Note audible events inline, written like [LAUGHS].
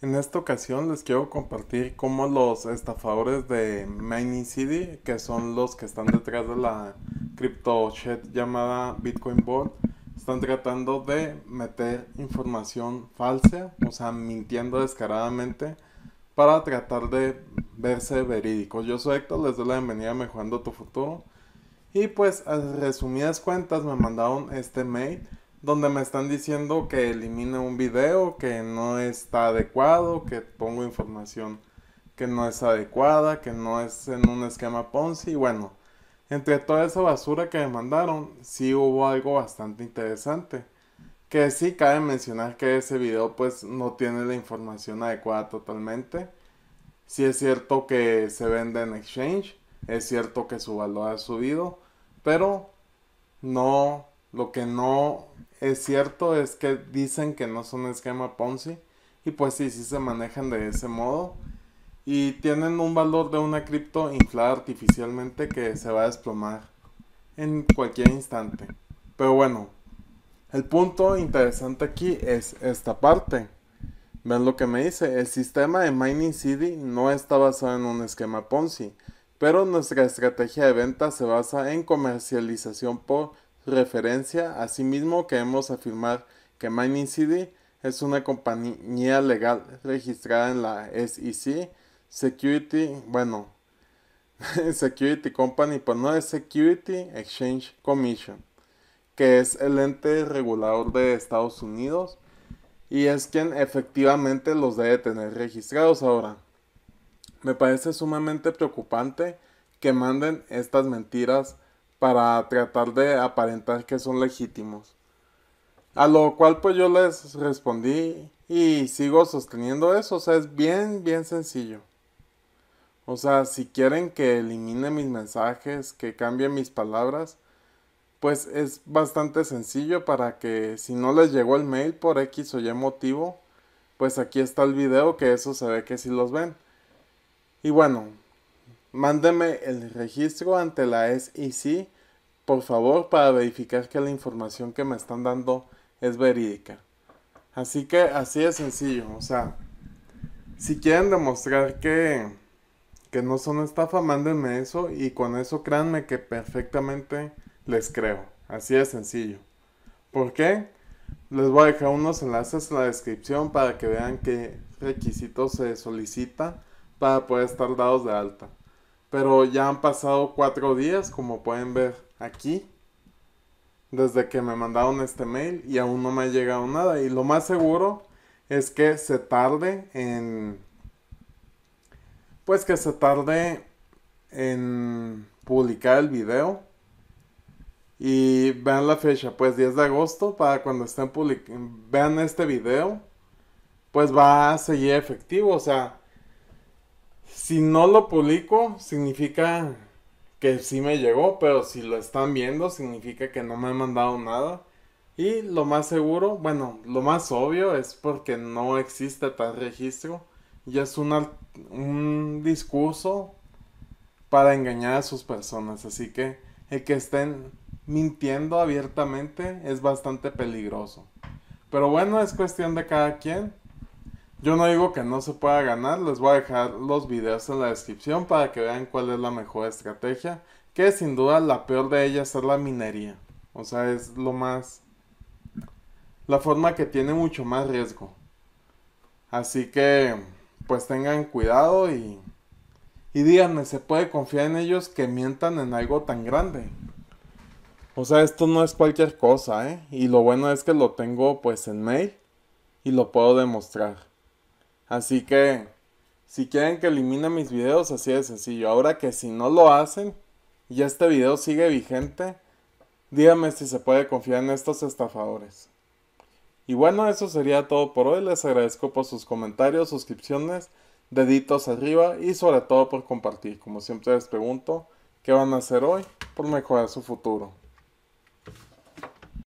En esta ocasión les quiero compartir cómo los estafadores de Money City, que son los que están detrás de la cripto llamada Bitcoin board están tratando de meter información falsa, o sea, mintiendo descaradamente para tratar de verse verídicos. Yo soy Héctor, les doy la bienvenida a Mejorando tu Futuro. Y pues, a resumidas cuentas, me mandaron este mail donde me están diciendo que elimine un video que no está adecuado, que pongo información que no es adecuada, que no es en un esquema Ponzi. Bueno, entre toda esa basura que me mandaron, sí hubo algo bastante interesante. Que sí cabe mencionar que ese video pues no tiene la información adecuada totalmente. Sí es cierto que se vende en exchange, es cierto que su valor ha subido, pero no lo que no es cierto es que dicen que no son esquema Ponzi y pues sí, sí se manejan de ese modo y tienen un valor de una cripto inflada artificialmente que se va a desplomar en cualquier instante. Pero bueno, el punto interesante aquí es esta parte. ven lo que me dice, el sistema de Mining City no está basado en un esquema Ponzi, pero nuestra estrategia de venta se basa en comercialización por referencia, asimismo queremos afirmar que Mining City es una compañía legal registrada en la SEC, Security, bueno, [LAUGHS] Security Company, pues no es Security Exchange Commission, que es el ente regulador de Estados Unidos y es quien efectivamente los debe tener registrados ahora. Me parece sumamente preocupante que manden estas mentiras para tratar de aparentar que son legítimos. A lo cual pues yo les respondí y sigo sosteniendo eso, o sea, es bien, bien sencillo. O sea, si quieren que elimine mis mensajes, que cambie mis palabras, pues es bastante sencillo para que si no les llegó el mail por X o Y motivo, pues aquí está el video que eso se ve que si los ven. Y bueno, Mándeme el registro ante la SEC, por favor, para verificar que la información que me están dando es verídica. Así que así de sencillo, o sea, si quieren demostrar que, que no son estafa, mándenme eso y con eso créanme que perfectamente les creo. Así de sencillo. ¿Por qué? Les voy a dejar unos enlaces en la descripción para que vean qué requisitos se solicita para poder estar dados de alta. Pero ya han pasado cuatro días, como pueden ver aquí, desde que me mandaron este mail y aún no me ha llegado nada. Y lo más seguro es que se tarde en... Pues que se tarde en publicar el video. Y vean la fecha, pues 10 de agosto, para cuando estén publicando... vean este video, pues va a seguir efectivo. O sea, si no lo publico, significa que sí me llegó, pero si lo están viendo, significa que no me han mandado nada. Y lo más seguro, bueno, lo más obvio es porque no existe tal registro. Y es un discurso para engañar a sus personas. Así que el que estén mintiendo abiertamente es bastante peligroso. Pero bueno, es cuestión de cada quien. Yo no digo que no se pueda ganar, les voy a dejar los videos en la descripción para que vean cuál es la mejor estrategia, que sin duda la peor de ellas es la minería. O sea, es lo más... La forma que tiene mucho más riesgo. Así que, pues tengan cuidado y... Y díganme, ¿se puede confiar en ellos que mientan en algo tan grande? O sea, esto no es cualquier cosa, ¿eh? Y lo bueno es que lo tengo pues en mail y lo puedo demostrar. Así que, si quieren que elimine mis videos, así de sencillo. Ahora que si no lo hacen y este video sigue vigente, díganme si se puede confiar en estos estafadores. Y bueno, eso sería todo por hoy. Les agradezco por sus comentarios, suscripciones, deditos arriba y sobre todo por compartir. Como siempre les pregunto, ¿qué van a hacer hoy por mejorar su futuro?